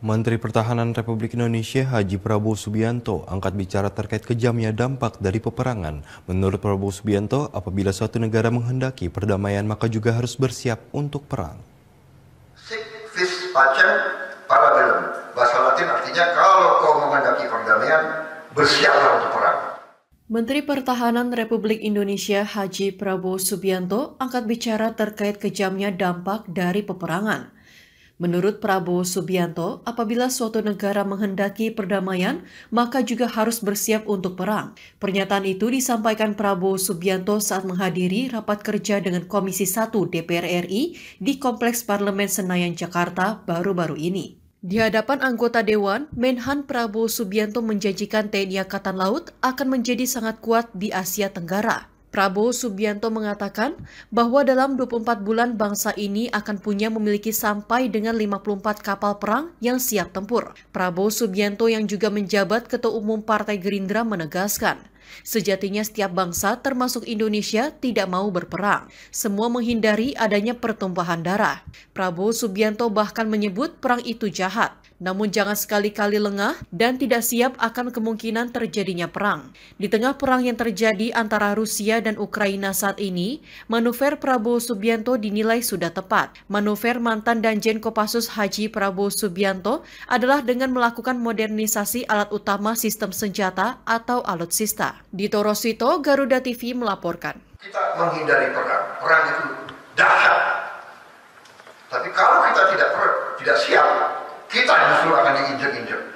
Menteri Pertahanan Republik Indonesia Haji Prabowo Subianto angkat bicara terkait kejamnya dampak dari peperangan. Menurut Prabowo Subianto, apabila suatu negara menghendaki perdamaian maka juga harus bersiap untuk perang. Sic pacem parabellum. Bahasa Latin artinya kalau kau menghendaki perdamaian, bersiaplah untuk perang. Menteri Pertahanan Republik Indonesia Haji Prabowo Subianto angkat bicara terkait kejamnya dampak dari peperangan. Menurut Prabowo Subianto, apabila suatu negara menghendaki perdamaian, maka juga harus bersiap untuk perang. Pernyataan itu disampaikan Prabowo Subianto saat menghadiri rapat kerja dengan Komisi 1 DPR RI di Kompleks Parlemen Senayan Jakarta baru-baru ini. Di hadapan anggota dewan, Menhan Prabowo Subianto menjanjikan TNI Angkatan Laut akan menjadi sangat kuat di Asia Tenggara. Prabowo Subianto mengatakan bahwa dalam 24 bulan bangsa ini akan punya memiliki sampai dengan 54 kapal perang yang siap tempur. Prabowo Subianto yang juga menjabat Ketua Umum Partai Gerindra menegaskan, Sejatinya setiap bangsa termasuk Indonesia tidak mau berperang. Semua menghindari adanya pertumpahan darah. Prabowo Subianto bahkan menyebut perang itu jahat. Namun jangan sekali-kali lengah dan tidak siap akan kemungkinan terjadinya perang. Di tengah perang yang terjadi antara Rusia dan Ukraina saat ini, manuver Prabowo Subianto dinilai sudah tepat. Manuver mantan Danjen Kopassus Haji Prabowo Subianto adalah dengan melakukan modernisasi alat utama sistem senjata atau alutsista. Di Torosito, Garuda TV melaporkan. Kita menghindari perang. Perang itu dahsyat. Tapi kalau kita tidak tidak siap, kita justru akan diinjek-injek.